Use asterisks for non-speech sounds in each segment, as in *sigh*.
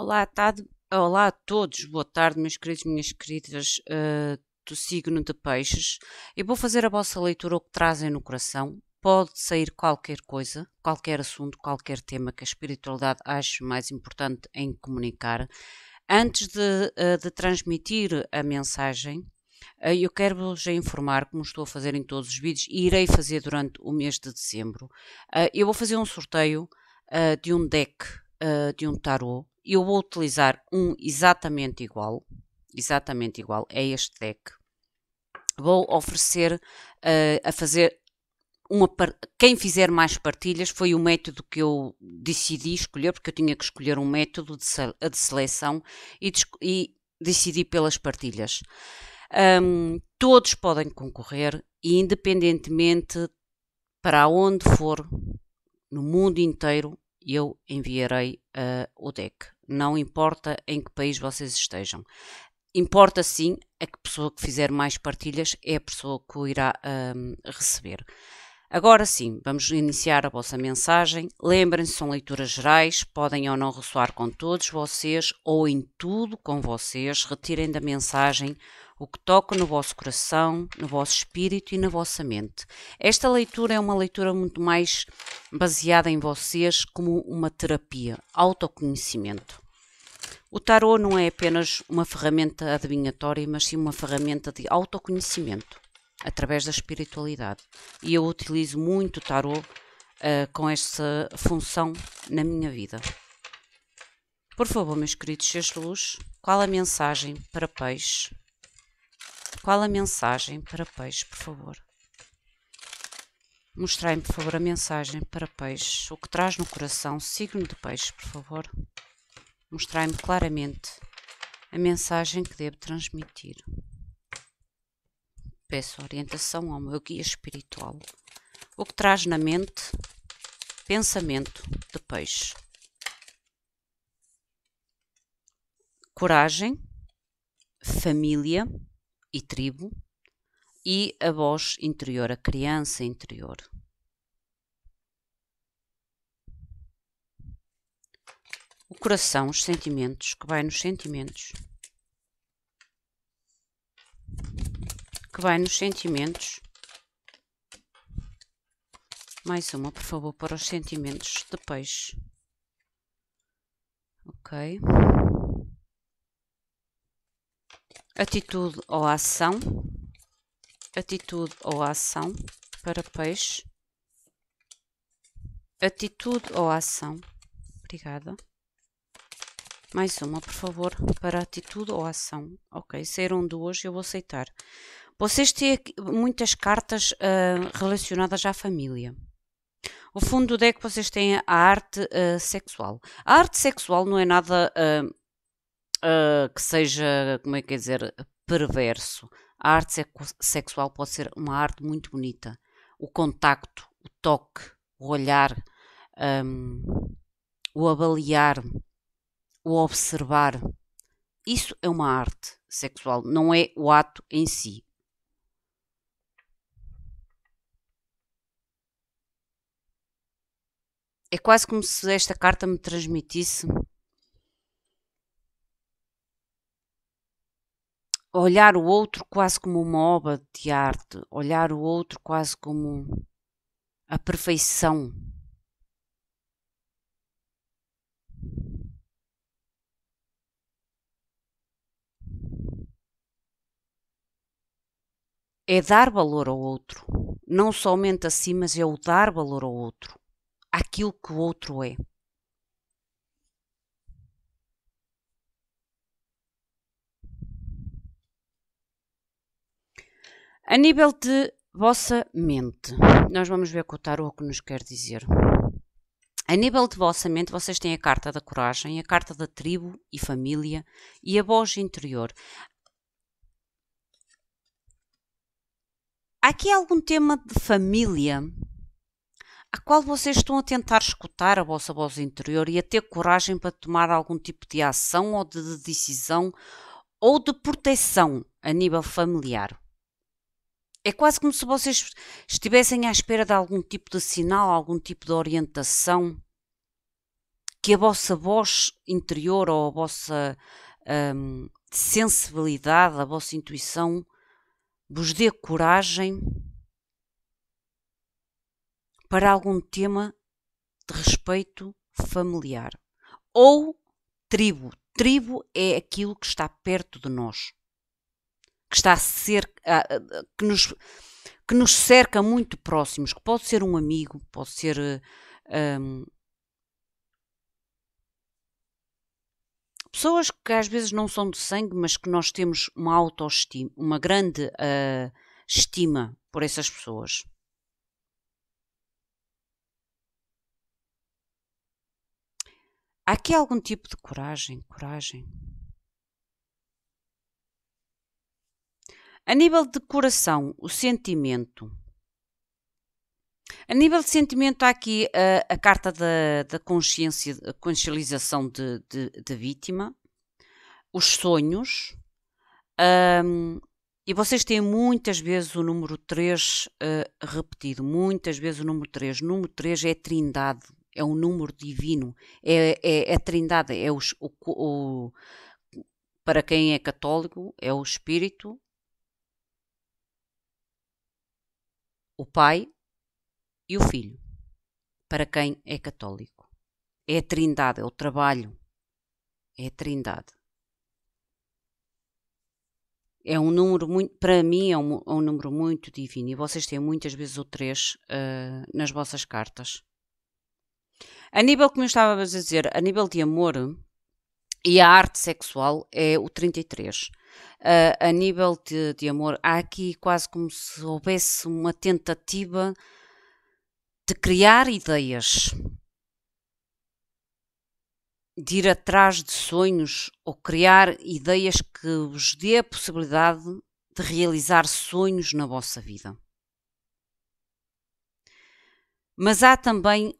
Olá, tarde. Olá a todos, boa tarde, meus queridos, minhas queridas uh, do signo de Peixes. Eu vou fazer a vossa leitura o que trazem no coração. Pode sair qualquer coisa, qualquer assunto, qualquer tema que a espiritualidade ache mais importante em comunicar. Antes de, uh, de transmitir a mensagem, uh, eu quero-vos informar, como estou a fazer em todos os vídeos, e irei fazer durante o mês de dezembro. eu vou fazer um sorteio de um deck de um tarot eu vou utilizar um exatamente igual, exatamente igual a este deck. Vou oferecer uh, a fazer uma quem fizer mais partilhas foi o método que eu decidi escolher, porque eu tinha que escolher um método de, eh, de seleção e, e, decidi pelas partilhas. Um, todos podem concorrer e, independentemente para onde for, no mundo inteiro, eu enviarei uh, o deck não importa em que país vocês estejam. Importa sim a que pessoa que fizer mais partilhas é a pessoa que o irá um, receber. Agora sim, vamos iniciar a vossa mensagem. Lembrem-se, são leituras gerais, podem ou não ressoar com todos vocês ou em tudo com vocês. Retirem da mensagem o que toca no vosso coração, no vosso espírito e na vossa mente. Esta leitura é uma leitura muito mais baseada em vocês como uma terapia, autoconhecimento. O tarô não é apenas uma ferramenta adivinhatória, mas sim uma ferramenta de autoconhecimento através da espiritualidade. E eu utilizo muito o tarô uh, com essa função na minha vida. Por favor, meus queridos seres luz, qual a mensagem para peixe? Qual a mensagem para peixe, por favor? Mostrei-me, por favor, a mensagem para peixe. O que traz no coração, signo de peixe, por favor. Mostrei-me claramente a mensagem que devo transmitir. Peço orientação ao meu guia espiritual. O que traz na mente, pensamento de peixe. Coragem, família e tribo, e a voz interior, a criança interior. O coração, os sentimentos, que vai nos sentimentos. Que vai nos sentimentos. Mais uma, por favor, para os sentimentos de peixe. Ok atitude ou ação, atitude ou ação para peixe, atitude ou ação, obrigada. Mais uma, por favor, para atitude ou ação. Ok, saíram duas, eu vou aceitar. Vocês têm muitas cartas uh, relacionadas à família. O fundo do deck é vocês têm a arte uh, sexual. A arte sexual não é nada uh, uh, que seja, como é que é dizer, perverso. A arte sexual pode ser uma arte muito bonita. O contacto, o toque, o olhar, um, o avaliar, o observar. Isso é uma arte sexual, não é o ato em si. É quase como se esta carta me transmitisse olhar o outro quase como uma obra de arte, olhar o outro quase como a perfeição. É dar valor ao outro, não somente a si, mas é o dar valor ao outro, àquilo que o outro é. A nível de vossa mente, nós vamos ver o que o tarot que nos quer dizer. A nível de vossa mente, vocês têm a carta da coragem, a carta da tribo e família e a voz interior. Há aqui algum tema de família a qual vocês estão a tentar escutar a vossa voz interior e a ter coragem para tomar algum tipo de ação ou de decisão ou de proteção a nível familiar. É quase como se vocês estivessem à espera de algum tipo de sinal, algum tipo de orientação que a vossa voz interior ou a vossa hum, sensibilidade, a vossa intuição vos dê coragem para algum tema de respeito familiar ou tribo. Tribo é aquilo que está perto de nós que está a ser ah, ah, que nos que nos cerca muito próximos, que pode ser um amigo, pode ser um, pessoas que às vezes não são de sangue, mas que nós temos uma autoestima, uma grande uh, estima por essas pessoas. Há aqui algum tipo de coragem, coragem. A nível de coração, o sentimento. A nível de sentimento, há aqui a, eh, a carta da, da consciência, a consciencialização de, de, de, vítima, os sonhos, um, e vocês têm muitas vezes o número 3 uh, eh, repetido, muitas vezes o número 3. O número 3 é trindade, é um número divino, é, é, é trindade, é os, o, o, para quem é católico, é o espírito, o Pai e o Filho, para quem é católico. É a Trindade, é o trabalho, é a Trindade. É um número muito, para mim, é um, é um número muito divino. E vocês têm muitas vezes o 3 uh, eh, nas vossas cartas. A nível, como eu estava a dizer, a nível de amor e a arte sexual é o 33 uh, a nível de, de amor. Há aqui quase como se houvesse uma tentativa de criar ideias, de ir atrás de sonhos ou criar ideias que vos dê a possibilidade de realizar sonhos na vossa vida. Mas há também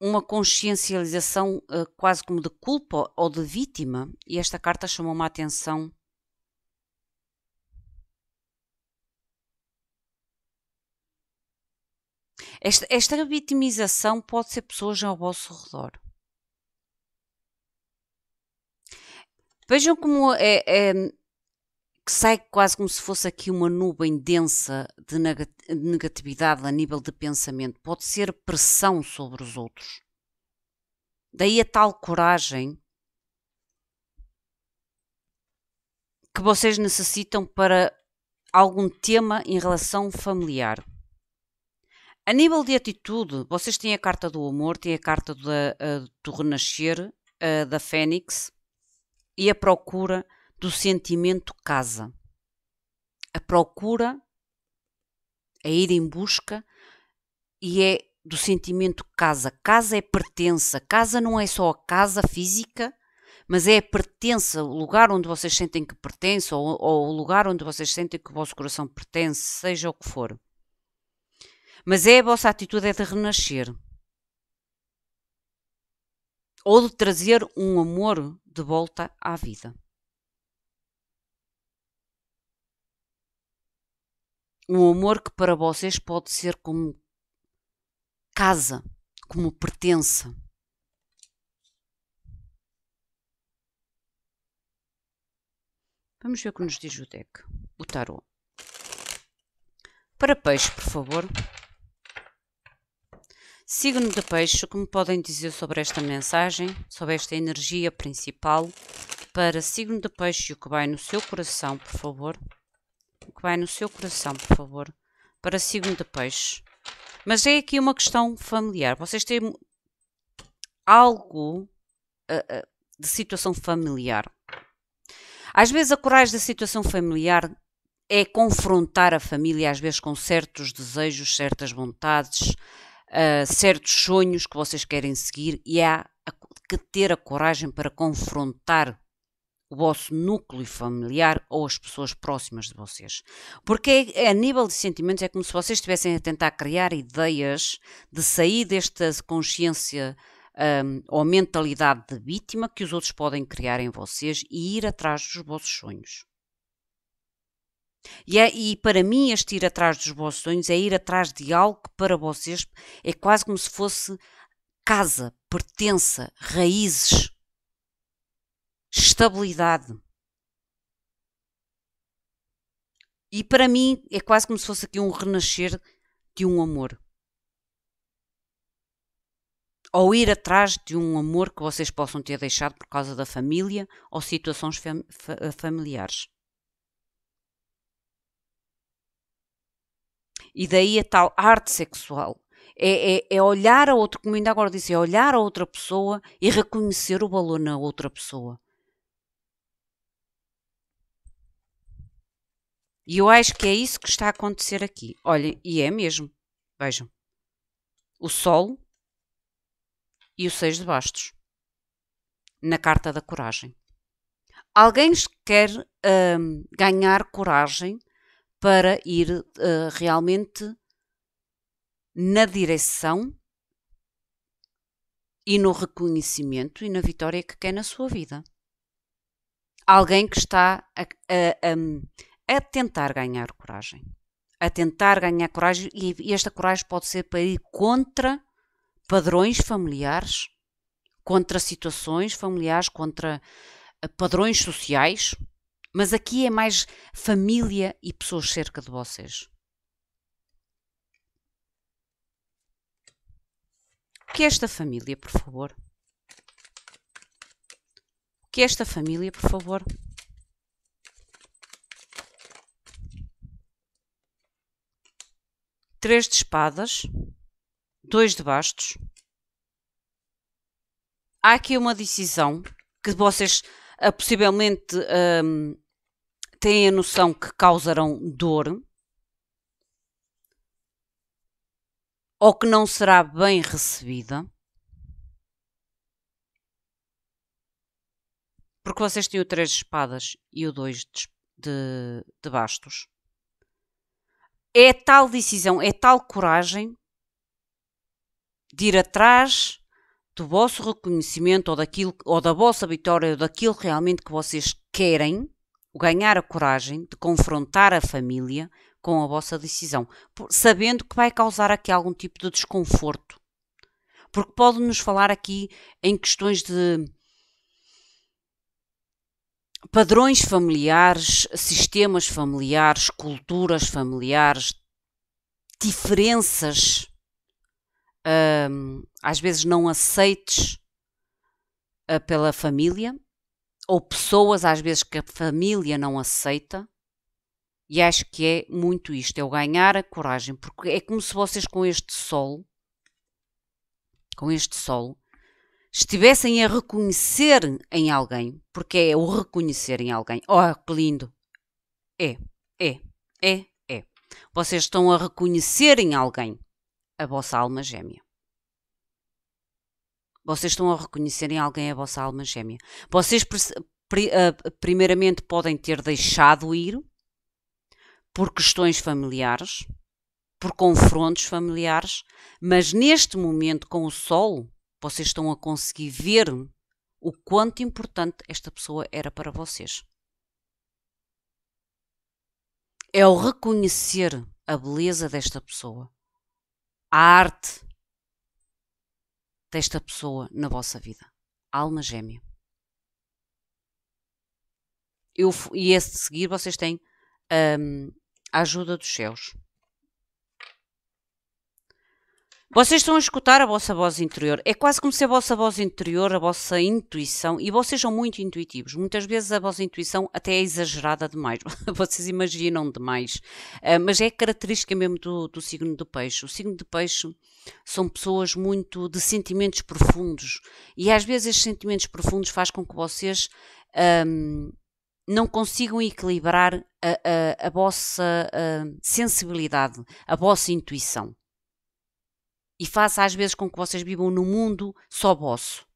uma consciencialização ah, quase como de culpa ou de vítima, e esta carta chamou-me a atenção Esta, esta vitimização pode ser pessoas ao vosso redor. Vejam como é, é, que sai quase como se fosse aqui uma nuvem densa de negatividade a nível de pensamento. Pode ser pressão sobre os outros. Daí a tal coragem que vocês necessitam para algum tema em relação familiar. A nível de atitude, vocês têm a carta do amor, têm a carta da, do renascer, da fênix e a procura do sentimento casa. A procura a ir em busca e é do sentimento casa. Casa é pertença. Casa não é só a casa física, mas é a pertença, o lugar onde vocês sentem que pertence ou, ou o lugar onde vocês sentem que o vosso coração pertence, seja o que for. Mas é a vossa atitude é de renascer. Ou de trazer um amor de volta à vida. Um amor que para vocês pode ser como casa, como pertença. Vamos ver o que nos diz o deck, o tarot. Para peixe, por favor. Signo de peixe, o que me podem dizer sobre esta mensagem, sobre esta energia principal para signo de peixe, o que vai no seu coração, por favor. O que vai no seu coração, por favor, para signo de peixe. Mas é aqui uma questão familiar. Vocês têm algo uh, uh, de situação familiar. Às vezes a coragem da situação familiar é confrontar a família, às vezes com certos desejos, certas vontades, uh, certos sonhos que vocês querem seguir e há que ter a coragem para confrontar o vosso núcleo familiar ou as pessoas próximas de vocês. Porque é, é a nível de sentimentos é como se vocês estivessem a tentar criar ideias de sair desta consciência um, ou mentalidade de vítima que os outros podem criar em vocês e ir atrás dos vossos sonhos. E, é, e para mim, este ir atrás dos vossos sonhos é ir atrás de algo que para vocês é quase como se fosse casa, pertença, raízes, estabilidade. E para mim é quase como se fosse aqui um renascer de um amor. Ou ir atrás de um amor que vocês possam ter deixado por causa da família ou situações fam familiares. E daí a tal arte sexual. É, é, é, olhar a outra como ainda agora disse, é olhar a outra pessoa e reconhecer o valor na outra pessoa. E eu acho que é isso que está a acontecer aqui. olha e é mesmo. Vejam. O Sol e o Seis de Bastos. Na carta da coragem. Alguém quer hum, ganhar coragem para ir uh, realmente na direção e no reconhecimento e na vitória que quer na sua vida. Alguém que está a, a, a, a tentar ganhar coragem. A tentar ganhar coragem, e, e esta coragem pode ser para ir contra padrões familiares, contra situações familiares, contra eh, padrões sociais, mas aqui é mais família e pessoas cerca de vocês. O que é esta família, por favor? O que é esta família, por favor? Três de espadas, dois de bastos. Há aqui uma decisão que vocês ah, possivelmente ah, têm a noção que causarão dor ou que não será bem recebida. Porque vocês têm o 3 de espadas e o 2 de, de, de bastos. É tal decisão, é tal coragem de ir atrás do vosso reconhecimento ou, daquilo, ou da vossa vitória ou daquilo realmente que vocês querem ganhar a coragem de confrontar a família com a vossa decisão, sabendo que vai causar aqui algum tipo de desconforto. Porque pode nos falar aqui em questões de padrões familiares, sistemas familiares, culturas familiares, diferenças, hum, às vezes não aceites ah, pela família ou pessoas às vezes que a família não aceita. E acho que é muito isto, é o ganhar a coragem, porque é como se vocês com este sol, com este sol, estivessem a reconhecer em alguém, porque é o reconhecer em alguém. Oh, que lindo! É, é, é, é. Vocês estão a reconhecer em alguém a vossa alma gêmea. Vocês estão a reconhecer em alguém a vossa alma gêmea. Vocês, ah, primeiramente, podem ter deixado ir por questões familiares, por confrontos familiares, mas neste momento, com o Sol, vocês estão a conseguir ver o quanto importante esta pessoa era para vocês. É o reconhecer a beleza desta pessoa, a arte desta pessoa na vossa vida. Alma gêmea. Eu, e esse de seguir vocês têm um, a ajuda dos céus. Vocês estão a escutar a vossa voz interior. É quase como se a vossa voz interior, a vossa intuição, e vocês são muito intuitivos. Muitas vezes a vossa intuição até é exagerada demais. *laughs* vocês imaginam demais. Ah, mas é característica mesmo do, do signo do peixe. O signo de peixe são pessoas muito de sentimentos profundos. E às vezes esses sentimentos profundos faz com que vocês. Um, ah, não consigam equilibrar a, a, a vossa a ah, sensibilidade, a vossa intuição e faça às vezes com que vocês vivam num mundo só vosso.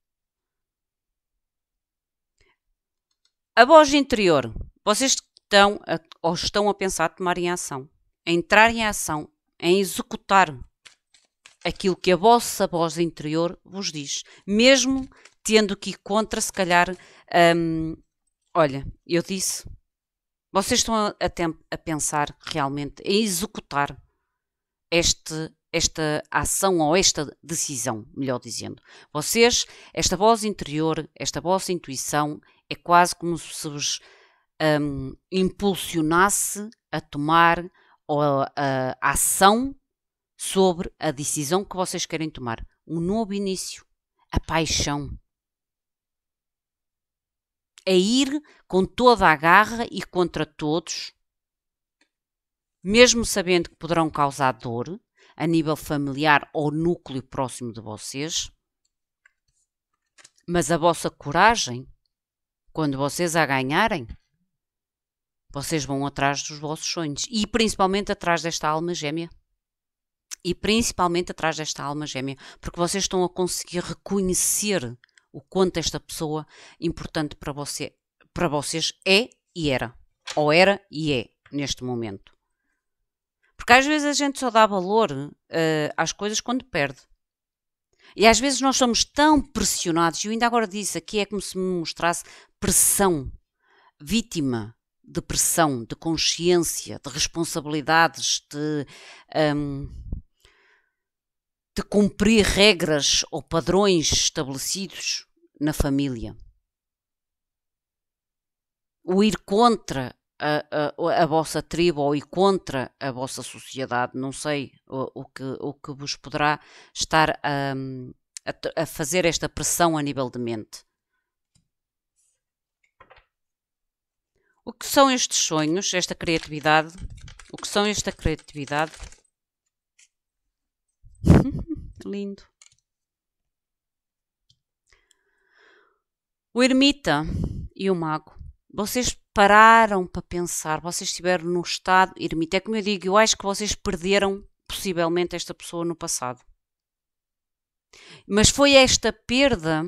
A voz interior. Vocês estão a, ou estão a pensar tomar em ação, a entrar em ação, em executar aquilo que a vossa voz interior vos diz, mesmo tendo que ir contra, se calhar, hum, olha, eu disse, vocês estão a, a, tempo, a pensar realmente, a executar este esta ação ou esta decisão, melhor dizendo. Vocês, esta voz interior, esta vossa intuição, é quase como se vos um, impulsionasse a tomar a, a, ação sobre a decisão que vocês querem tomar. Um novo início, a paixão. a ir com toda a garra e contra todos, mesmo sabendo que poderão causar dor, a nível familiar ou núcleo próximo de vocês, mas a vossa coragem, quando vocês a ganharem, vocês vão atrás dos vossos sonhos e principalmente atrás desta alma gêmea. E principalmente atrás desta alma gêmea, porque vocês estão a conseguir reconhecer o quanto esta pessoa importante para, você, para vocês é e era, ou era e é neste momento. Porque às vezes a gente só dá valor uh, às coisas quando perde. E às vezes nós somos tão pressionados, e eu ainda agora disse aqui é como se me mostrasse pressão, vítima de pressão, de consciência, de responsabilidades, de, um, de cumprir regras ou padrões estabelecidos na família. O ir contra a, a, a, vossa tribo ou e contra a vossa sociedade. Não sei o, o que, o que vos poderá estar a, a, a, fazer esta pressão a nível de mente. O que são estes sonhos, esta criatividade? O que são esta criatividade? *laughs* Lindo. O ermita e o mago. Vocês pararam para pensar, vocês estiveram num estado ermita. É como eu digo, eu acho que vocês perderam possivelmente esta pessoa no passado. Mas foi esta perda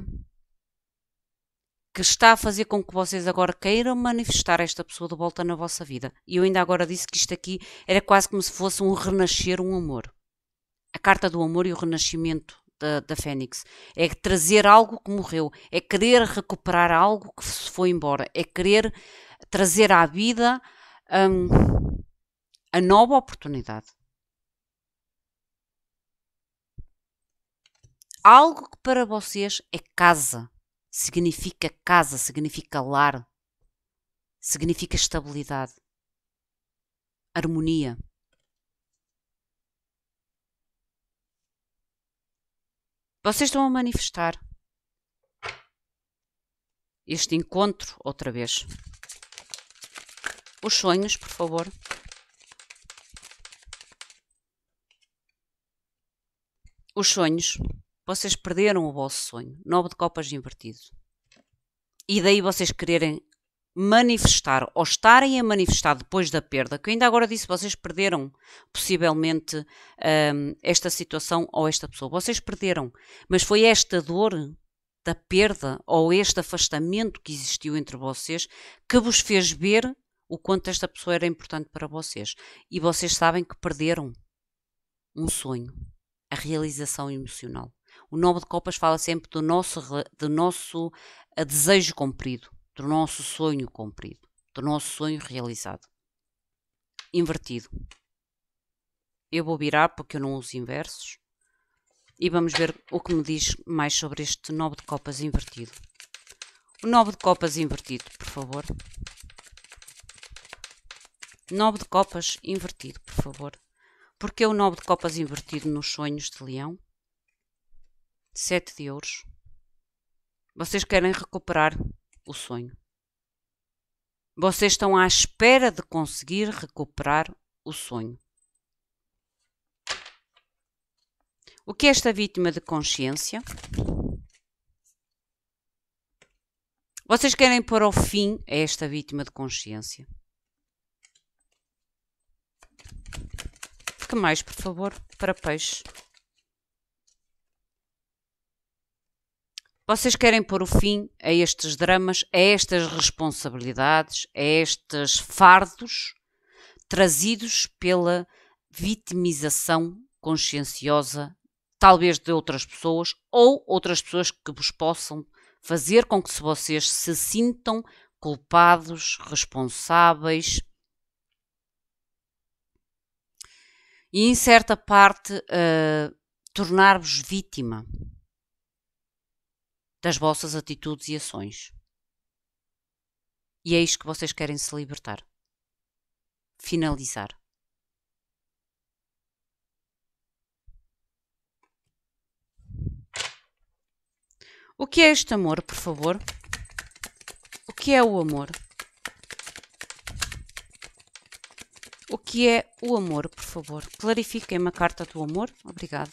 que está a fazer com que vocês agora queiram manifestar esta pessoa de volta na vossa vida. E eu ainda agora disse que isto aqui era quase como se fosse um renascer, um amor. A carta do amor e o renascimento da, da Fênix. É trazer algo que morreu, é querer recuperar algo que se foi embora, é querer trazer à vida um, a nova oportunidade. Algo que para vocês é casa, significa casa, significa lar, significa estabilidade, harmonia. Vocês estão a manifestar este encontro outra vez os sonhos, por favor. Os sonhos. Vocês perderam o vosso sonho. Nove de copas invertido. E daí vocês quererem manifestar ou estarem a manifestar depois da perda, que ainda agora disse, vocês perderam possivelmente um, esta situação ou esta pessoa. Vocês perderam, mas foi esta dor da perda ou este afastamento que existiu entre vocês que vos fez ver o quanto esta pessoa era importante para vocês. E vocês sabem que perderam um sonho, a realização emocional. O Nove de Copas fala sempre do nosso, do nosso eh, desejo cumprido, do nosso sonho cumprido, do nosso sonho realizado. Invertido. Eu vou virar porque eu não uso inversos. E vamos ver o que me diz mais sobre este Nove de Copas invertido. O Nove de Copas invertido, por favor. Nove de copas invertido, por favor. Porque o nove de copas invertido nos sonhos de leão? Sete de ouros. Vocês querem recuperar o sonho. Vocês estão à espera de conseguir recuperar o sonho. O que é esta vítima de consciência? Vocês querem pôr ao fim a esta vítima de consciência. Que mais, por favor, para peixe? Vocês querem pôr o fim a estes dramas, a estas responsabilidades, a estes fardos trazidos pela vitimização conscienciosa, talvez de outras pessoas ou outras pessoas que vos possam fazer com que vocês se sintam culpados, responsáveis e, em certa parte, uh, tornar-vos vítima das vossas atitudes e ações. E é isto que vocês querem se libertar. Finalizar. O que é este amor, por favor? O que é o amor? que é o amor, por favor. Clarifiquem-me a carta do amor. Obrigada.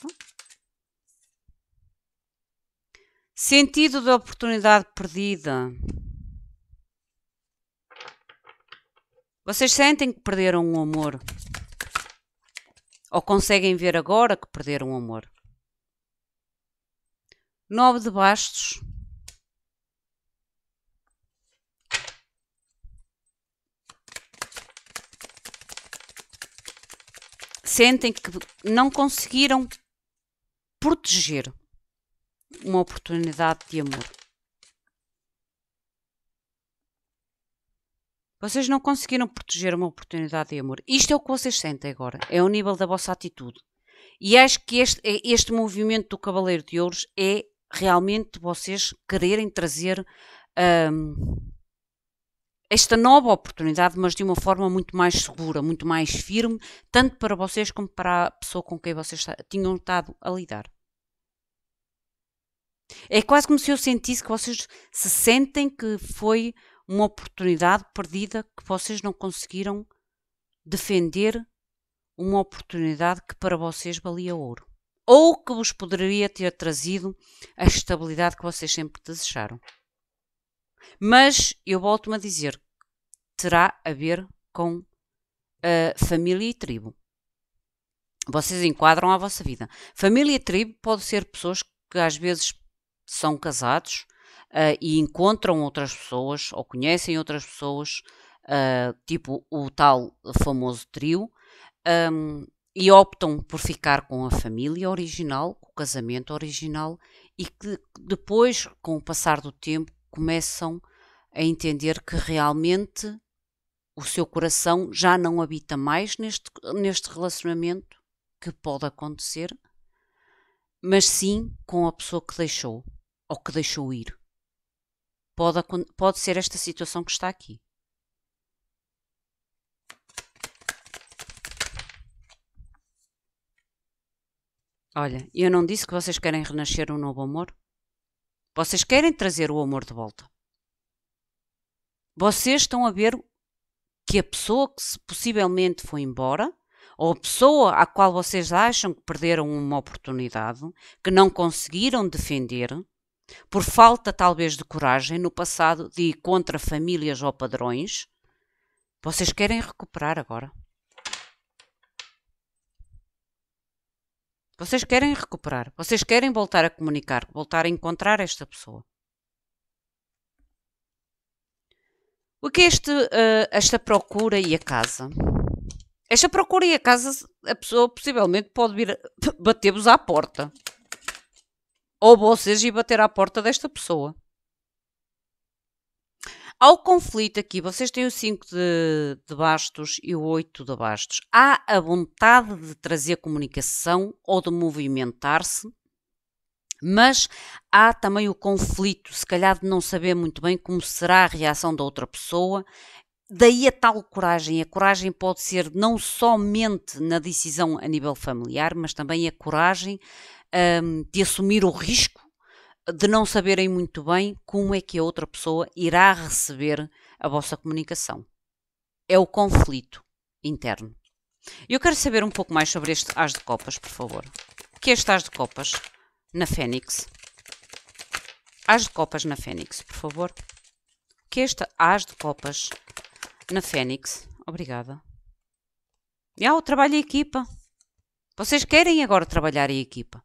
Sentido da oportunidade perdida. Vocês sentem que perderam um amor? Ou conseguem ver agora que perderam um amor? Nove de bastos. sentem que não conseguiram proteger uma oportunidade de amor. Vocês não conseguiram proteger uma oportunidade de amor. Isto é o que vocês sentem agora. É o nível da vossa atitude. E acho que este, é, este movimento do Cavaleiro de Ouros é realmente vocês quererem trazer. Um, esta nova oportunidade, mas de uma forma muito mais segura, muito mais firme, tanto para vocês como para a pessoa com quem vocês tinham estado a lidar. É quase como se eu sentisse que vocês se sentem que foi uma oportunidade perdida, que vocês não conseguiram defender uma oportunidade que para vocês valia ouro. Ou que vos poderia ter trazido a estabilidade que vocês sempre desejaram. Mas eu volto-me a dizer, terá a ver com uh, família e tribo. Vocês enquadram a vossa vida. Família e tribo pode ser pessoas que às vezes são casados uh, e encontram outras pessoas ou conhecem outras pessoas, uh, tipo o tal famoso trio, um, e optam por ficar com a família original, com o casamento original, e que depois, com o passar do tempo, começam a entender que realmente o seu coração já não habita mais neste, neste relacionamento, que pode acontecer, mas sim com a pessoa que deixou ou que deixou ir. Pode, pode ser esta situação que está aqui. Olha, eu não disse que vocês querem renascer um novo amor? Vocês querem trazer o amor de volta. Vocês estão a ver que a pessoa que se possivelmente foi embora, ou a pessoa a qual vocês acham que perderam uma oportunidade, que não conseguiram defender, por falta talvez de coragem no passado de ir contra famílias ou padrões, vocês querem recuperar agora. Vocês querem recuperar, vocês querem voltar a comunicar, voltar a encontrar esta pessoa. O que é este, uh, esta procura e a casa? Esta procura e a casa, a pessoa possivelmente pode vir *laughs* bater-vos à porta. Ou vocês ir bater à porta desta pessoa. Ao conflito aqui, vocês têm o 5 de, de bastos e o 8 de bastos. Há a vontade de trazer comunicação ou de movimentar-se, mas há também o conflito, se calhar de não saber muito bem como será a reação da outra pessoa. Daí a tal coragem. A coragem pode ser não somente na decisão a nível familiar, mas também a coragem um, de assumir o risco de não saberem muito bem como é que a outra pessoa irá receber a vossa comunicação. É o conflito interno. Eu quero saber um pouco mais sobre este as de copas, por favor. O que é este as de copas na Fênix? As de copas na Fênix, por favor. O que é este as de copas na Fênix? Obrigada. Ah, eu trabalho em equipa. Vocês querem agora trabalhar em equipa.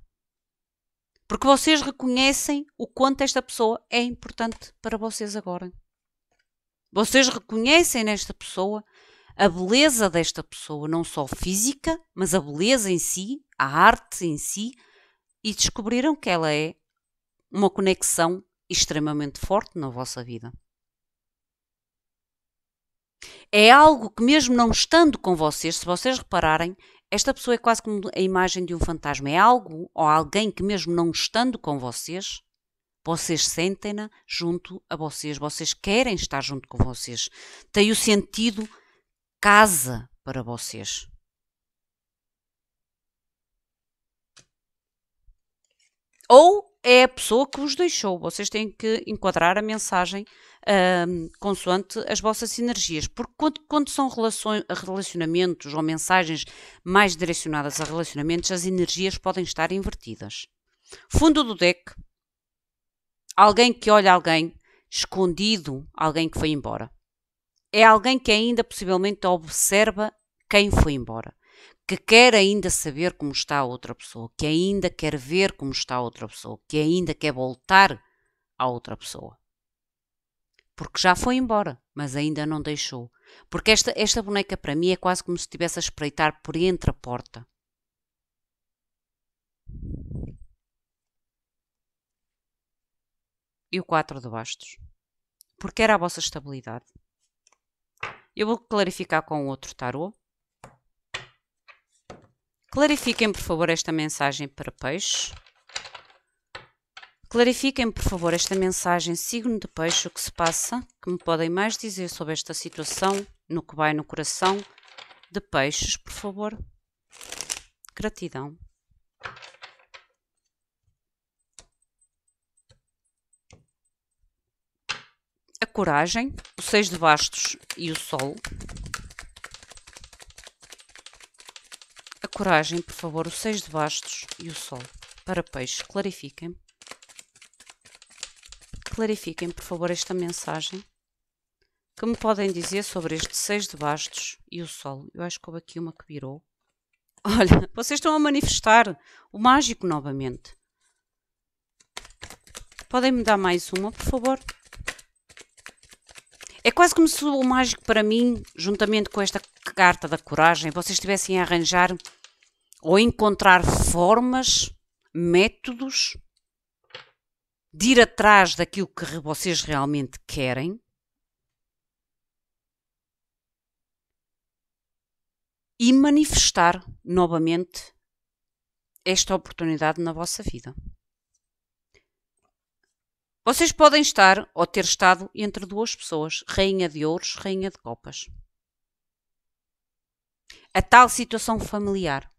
Porque vocês reconhecem o quanto esta pessoa é importante para vocês agora. Vocês reconhecem nesta pessoa a beleza desta pessoa, não só física, mas a beleza em si, a arte em si, e descobriram que ela é uma conexão extremamente forte na vossa vida. É algo que, mesmo não estando com vocês, se vocês repararem, esta pessoa é quase como a imagem de um fantasma. É algo ou alguém que, mesmo não estando com vocês, vocês sentem-na junto a vocês. Vocês querem estar junto com vocês. Tem o sentido casa para vocês. Ou é a pessoa que vos deixou. Vocês têm que enquadrar a mensagem consoante as vossas sinergias. Porque quando, quando são relacionamentos ou mensagens mais direcionadas a relacionamentos, as energias podem estar invertidas. Fundo do deck, alguém que olha alguém escondido, alguém que foi embora. É alguém que ainda possivelmente observa quem foi embora que quer ainda saber como está a outra pessoa, que ainda quer ver como está a outra pessoa, que ainda quer voltar à outra pessoa porque já foi embora, mas ainda não deixou. Porque esta, esta boneca para mim é quase como se estivesse a espreitar por entre a porta. E o 4 de bastos. Porque era a vossa estabilidade. Eu vou clarificar com outro tarô. Clarifiquem, por favor, esta mensagem para peixe. Clarifiquem, por favor, esta mensagem signo de peixe, o que se passa, que me podem mais dizer sobre esta situação, no que vai no coração de peixes, por favor. Gratidão. A coragem, o seis de bastos e o sol. A coragem, por favor, o seis de bastos e o sol. Para peixes, clarifiquem clarifiquem, por favor, esta mensagem. Que me podem dizer sobre este seis de bastos e o sol? Eu acho que houve aqui uma que virou. *laughs* Olha, vocês estão a manifestar o mágico novamente. Podem-me dar mais uma, por favor? É quase como se o mágico para mim, juntamente com esta carta da coragem, vocês estivessem a arranjar ou encontrar formas, métodos de ir atrás daquilo que vocês realmente querem e manifestar novamente esta oportunidade na vossa vida. Vocês podem estar ou ter estado entre duas pessoas, rainha de ouros, rainha de copas. A tal situação familiar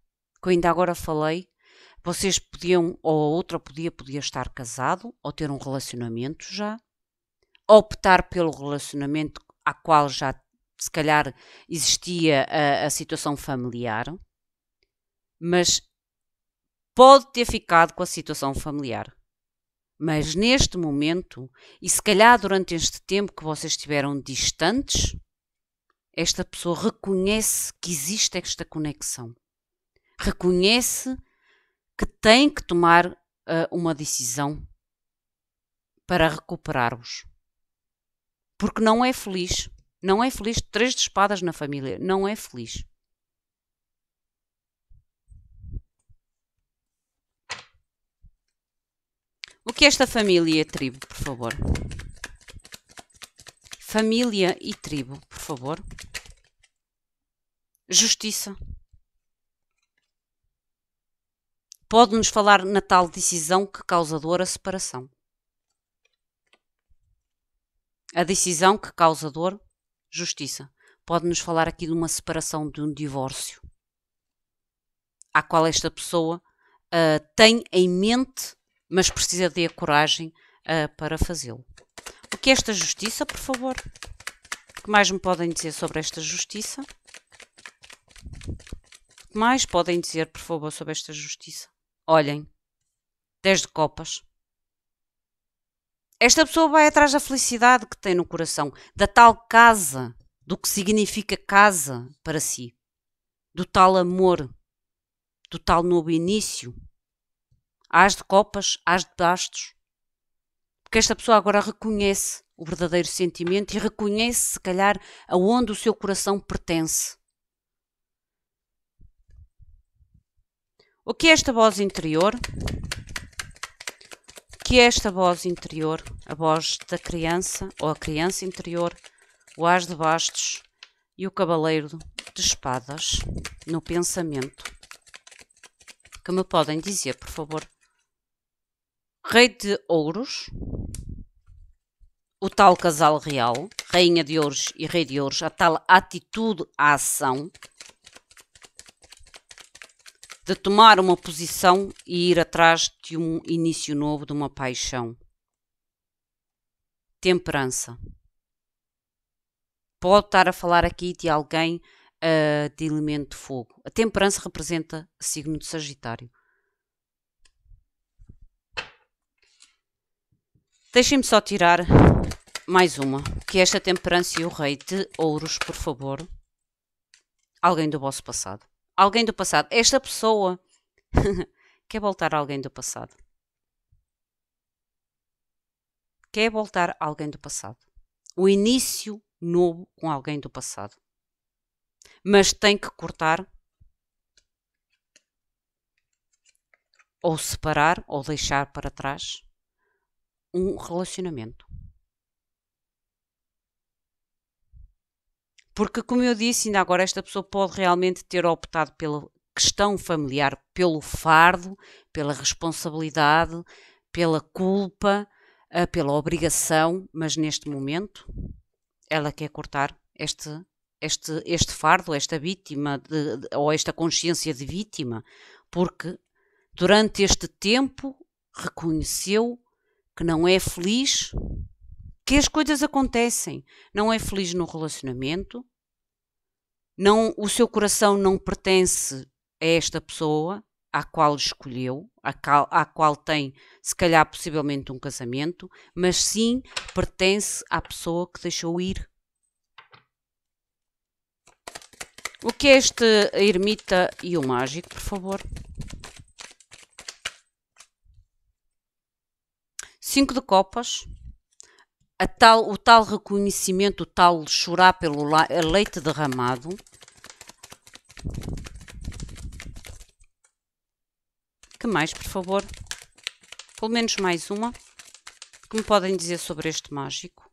que eu ainda agora falei vocês podiam, ou a outra podia, podia estar casado, ou ter um relacionamento já, optar pelo relacionamento a qual já se calhar existia a, a situação familiar, mas pode ter ficado com a situação familiar. Mas neste momento, e se calhar durante este tempo que vocês estiveram distantes, esta pessoa reconhece que existe esta conexão. Reconhece que têm que tomar uh, uma decisão para recuperar-vos. Porque não é feliz. Não é feliz três de espadas na família. Não é feliz. O que é esta família e tribo, por favor? Família e tribo, por favor. Justiça. Pode-nos falar na tal decisão que causa dor a separação. A decisão que causa dor, justiça. Pode-nos falar aqui de uma separação, de um divórcio, à qual esta pessoa uh, tem em mente, mas precisa de a coragem uh, para fazê-lo. O que é esta justiça, por favor? O que mais me podem dizer sobre esta justiça? O que mais podem dizer, por favor, sobre esta justiça? Olhem, 10 de copas. Esta pessoa vai atrás da felicidade que tem no coração, da tal casa, do que significa casa para si, do tal amor, do tal novo início. as de copas, as de bastos. Porque esta pessoa agora reconhece o verdadeiro sentimento e reconhece, se calhar, aonde o seu coração pertence. O que é esta voz interior? O que é esta voz interior? A voz da criança ou a criança interior, o as de bastos e o cavaleiro de espadas no pensamento. Que me podem dizer, por favor? Rei de Ouros, o tal casal real, Rainha de Ouros e Rei de Ouros, a tal atitude à ação, de tomar uma posição e ir atrás de um início novo, de uma paixão. Temperança. Pode estar a falar aqui de alguém uh, de elemento de fogo. A temperança representa signo de Sagitário. Deixem-me só tirar mais uma, que é esta temperança e o rei de ouros, por favor. Alguém do vosso passado alguém do passado. Esta pessoa *laughs* quer voltar a alguém do passado. Quer voltar a alguém do passado. O início novo com alguém do passado. Mas tem que cortar ou separar ou deixar para trás um relacionamento. Porque, como eu disse, ainda agora esta pessoa pode realmente ter optado pela questão familiar, pelo fardo, pela responsabilidade, pela culpa, ah, pela obrigação, mas neste momento ela quer cortar este, este, este fardo, esta vítima, de, de, ou esta consciência de vítima, porque durante este tempo reconheceu que não é feliz, que as coisas acontecem. Não é feliz no relacionamento, não, o seu coração não pertence a esta pessoa à qual escolheu, à qual, à qual tem, se calhar, possivelmente um casamento, mas sim pertence à pessoa que deixou ir. O que é este ermita e o mágico, por favor? Cinco de copas. Tal, o tal reconhecimento, o tal chorar pelo leite derramado Que mais, por favor? Pelo menos mais uma. Que me podem dizer sobre este mágico?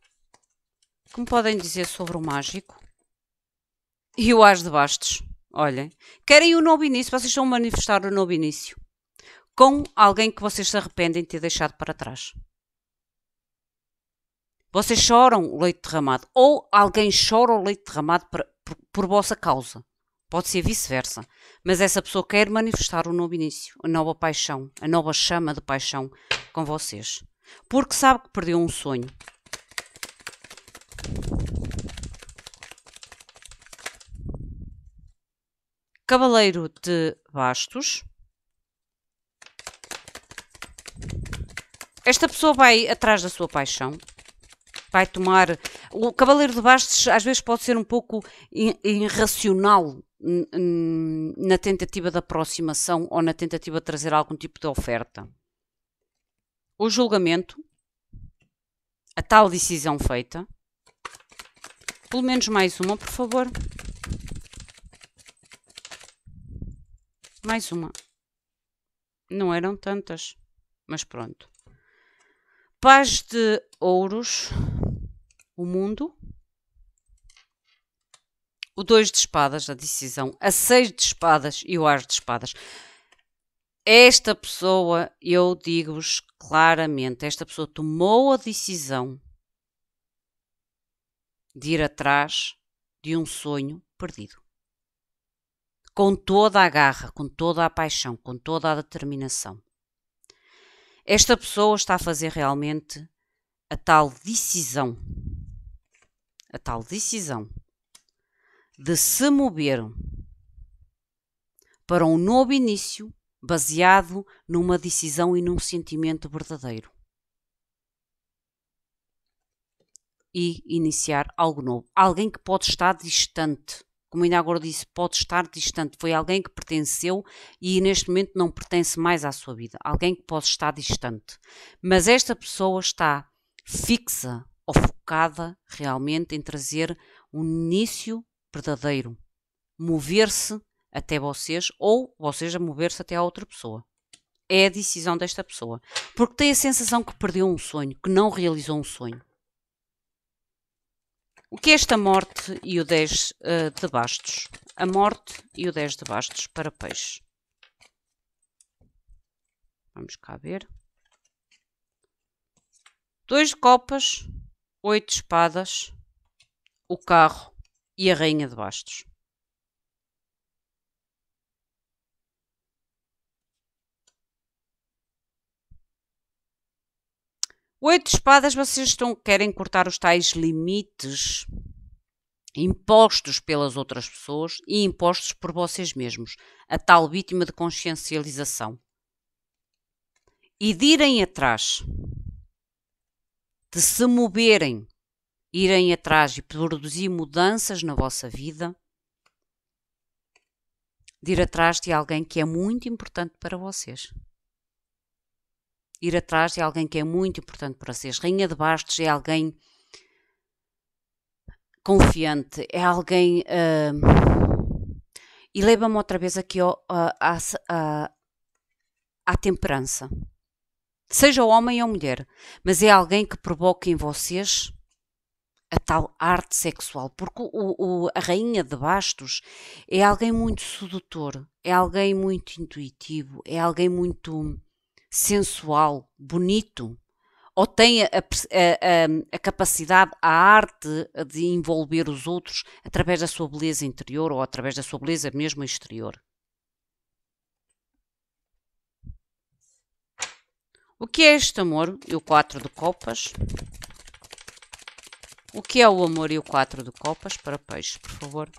Que me podem dizer sobre o mágico? E o As de Bastos. Olhem. Querem o novo início? Vocês estão a manifestar o novo início. Com alguém que vocês se arrependem de ter deixado para trás. Vocês choram o leite derramado. Ou alguém chora o leite derramado por, por, por vossa causa. Pode ser vice-versa. Mas essa pessoa quer manifestar um novo início, a nova paixão, a nova chama de paixão com vocês. Porque sabe que perdeu um sonho. Cavaleiro de Bastos. Esta pessoa vai atrás da sua paixão, vai tomar. O Cavaleiro de Bastos às vezes pode ser um pouco irracional na tentativa de aproximação ou na tentativa de trazer algum tipo de oferta. O julgamento, a tal decisão feita, pelo menos mais uma, por favor. Mais uma. Não eram tantas, mas pronto. Paz de ouros, o mundo o 2 de espadas, a decisão, a 6 de espadas e o as de espadas. Esta pessoa, eu digo-vos claramente, esta pessoa tomou a decisão de ir atrás de um sonho perdido. Com toda a garra, com toda a paixão, com toda a determinação. Esta pessoa está a fazer realmente a tal decisão. A tal decisão de se mover para um novo início baseado numa decisão e num sentimento verdadeiro. E iniciar algo novo. Alguém que pode estar distante. Como ainda agora disse, pode estar distante. Foi alguém que pertenceu e neste momento não pertence mais à sua vida. Alguém que pode estar distante. Mas esta pessoa está fixa ou focada realmente em trazer um início verdadeiro. Mover-se até vocês ou vocês a mover-se até a outra pessoa. É a decisão desta pessoa. Porque tem a sensação que perdeu um sonho, que não realizou um sonho. O que é esta morte e o 10 uh, eh, de bastos? A morte e o 10 de bastos para peixe. Vamos cá ver. Dois de copas, oito espadas, o carro e a Rainha de Bastos. Oito espadas, vocês estão, querem cortar os tais limites impostos pelas outras pessoas e impostos por vocês mesmos, a tal vítima de consciencialização. E de irem atrás, de se moverem irem atrás e produzir mudanças na vossa vida, de ir atrás de alguém que é muito importante para vocês. Ir atrás de alguém que é muito importante para vocês. Rainha de Bastos é alguém confiante, é alguém. Uh, e leva-me outra vez aqui ao, à, à, à temperança. Seja homem ou mulher, mas é alguém que provoca em vocês a tal arte sexual, porque o, o, a rainha de bastos é alguém muito sedutor, é alguém muito intuitivo, é alguém muito sensual, bonito, ou tem a, a, a, a capacidade, a arte de envolver os outros através da sua beleza interior ou através da sua beleza mesmo exterior. O que é este amor? E o 4 de copas. O que é o amor e o 4 de copas para peixes, por favor?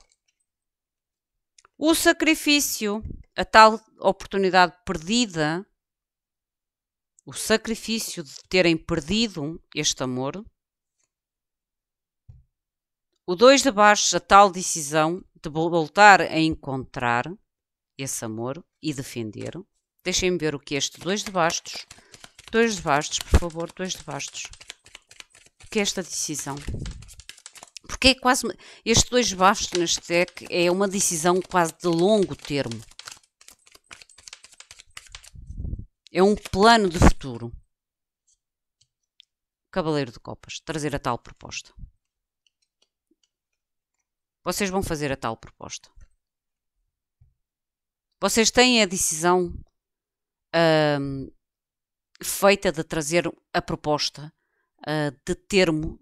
O sacrifício, a tal oportunidade perdida, o sacrifício de terem perdido este amor. O 2 de baixo, a tal decisão de voltar a encontrar esse amor e defender. Deixem-me ver o que é este 2 de bastos. 2 de bastos, por favor, 2 de bastos que esta decisão. Porque é quase. Estes dois baixos neste deck é uma decisão quase de longo termo. É um plano de futuro. Cavaleiro de Copas, trazer a tal proposta. Vocês vão fazer a tal proposta. Vocês têm a decisão hum, feita de trazer a proposta uh, de termo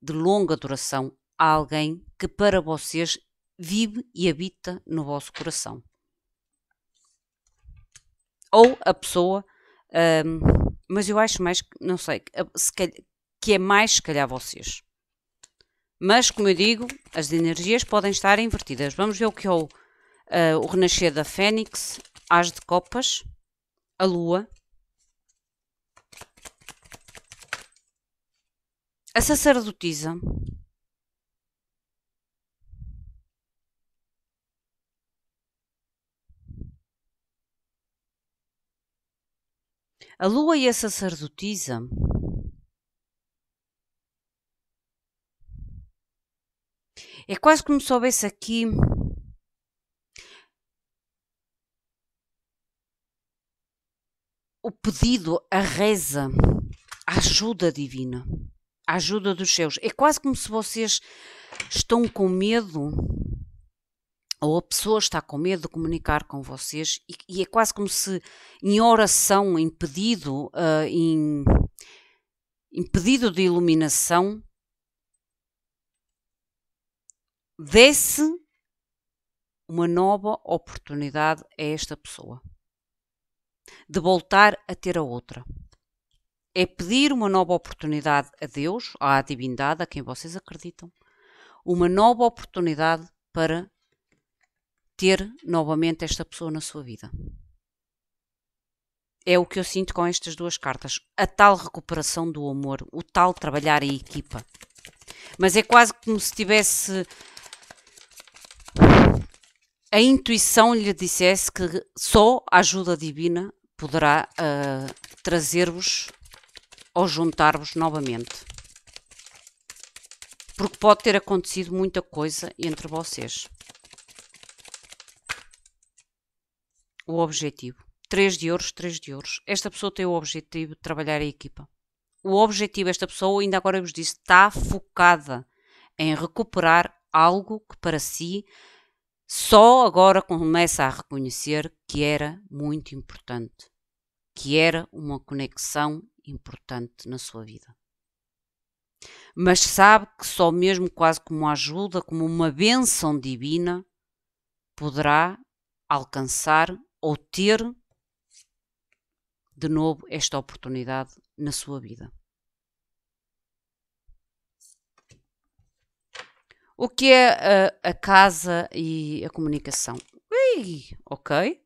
de longa duração a alguém que para vocês vive e habita no vosso coração. Ou a pessoa, um, ah, mas eu acho mais, não sei, calhar, que é mais se calhar vocês. Mas, como eu digo, as energias podem estar invertidas. Vamos ver o que é o, uh, o renascer da Fênix, As de Copas, a Lua, A sacerdotisa A lua e a sacerdotisa É quase como se houvesse aqui o pedido, a reza, a ajuda divina a ajuda dos seus. É quase como se vocês estão com medo, ou a pessoa está com medo de comunicar com vocês, e, e é quase como se em oração, em pedido, uh, em, em pedido de iluminação, desse uma nova oportunidade a esta pessoa de voltar a ter a outra. É pedir uma nova oportunidade a Deus, à divindade, a quem vocês acreditam, uma nova oportunidade para ter novamente esta pessoa na sua vida. É o que eu sinto com estas duas cartas. A tal recuperação do amor, o tal trabalhar em equipa. Mas é quase como se tivesse. A intuição lhe dissesse que só a ajuda divina poderá uh, trazer-vos ao juntar-vos novamente. Porque pode ter acontecido muita coisa entre vocês. O objetivo. três de ouros, três de ouros. Esta pessoa tem o objetivo de trabalhar a equipa. O objetivo, esta pessoa, ainda agora eu vos disse, está focada em recuperar algo que para si só agora começa a reconhecer que era muito importante, que era uma conexão importante na sua vida. Mas sabe que só mesmo quase como ajuda, como uma bênção divina, poderá alcançar ou ter de novo esta oportunidade na sua vida. O que é a, eh, a casa e a comunicação? Ui, ok,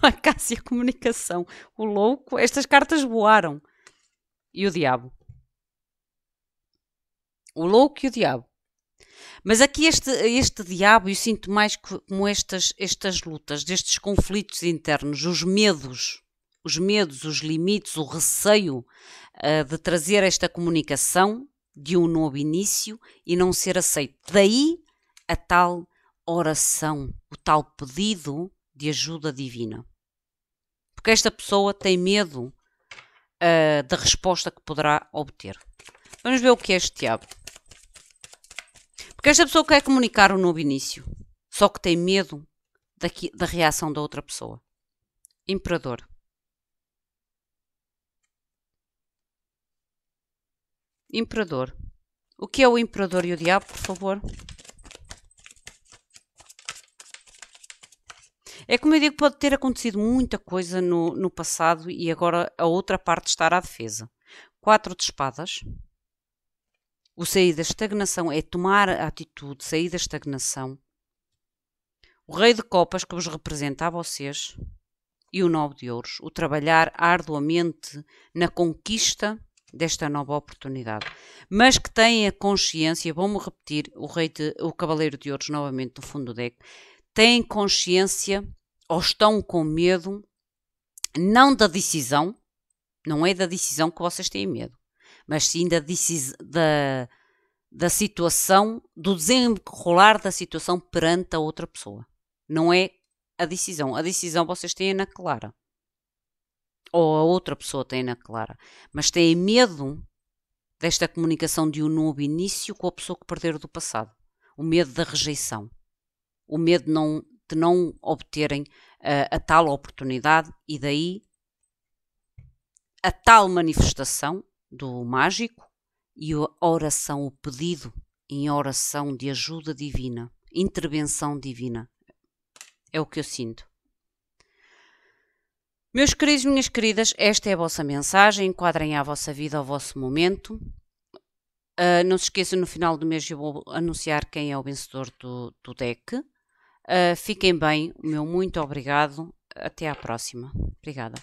*laughs* a Cássia Comunicação, o louco, estas cartas voaram. E o diabo. O louco e o diabo. Mas aqui este, este diabo, eu sinto mais como estas, estas lutas, destes conflitos internos, os medos, os medos, os limites, o receio uh, de trazer esta comunicação de um novo início e não ser aceito. Daí a tal oração, o tal pedido de ajuda divina. Porque esta pessoa tem medo uh, da resposta que poderá obter. Vamos ver o que é este diabo. Porque esta pessoa quer comunicar um novo início, só que tem medo daqui, da reação da outra pessoa. Imperador. Imperador. O que é o imperador e o diabo, por favor? É como eu digo, pode ter acontecido muita coisa no, no passado e agora a outra parte estará à defesa. Quatro de espadas. O sair da estagnação é tomar a atitude, sair da estagnação. O rei de copas que vos representa a vocês e o nobre de ouros, o trabalhar arduamente na conquista desta nova oportunidade. Mas que têm a consciência, vou-me repetir, o, rei de, o Cavaleiro de Ouros novamente no fundo do deck, têm consciência ou estão com medo, não da decisão, não é da decisão que vocês têm medo, mas sim da, da, da situação, do desenrolar da situação perante a outra pessoa. Não é a decisão. A decisão vocês têm na clara. Ou a outra pessoa tem na clara. Mas têm medo desta comunicação de um novo início com a pessoa que perderam do passado. O medo da rejeição. O medo de não de não obterem uh, a tal oportunidade e daí a tal manifestação do mágico e a oração, o pedido em oração de ajuda divina, intervenção divina. É o que eu sinto. Meus queridos, minhas queridas, esta é a vossa mensagem. Enquadrem a vossa vida ao vosso momento. Uh, não se esqueçam, no final do mês eu vou anunciar quem é o vencedor do, do deck. Uh, fiquem bem, o meu muito obrigado. Até à próxima. Obrigada.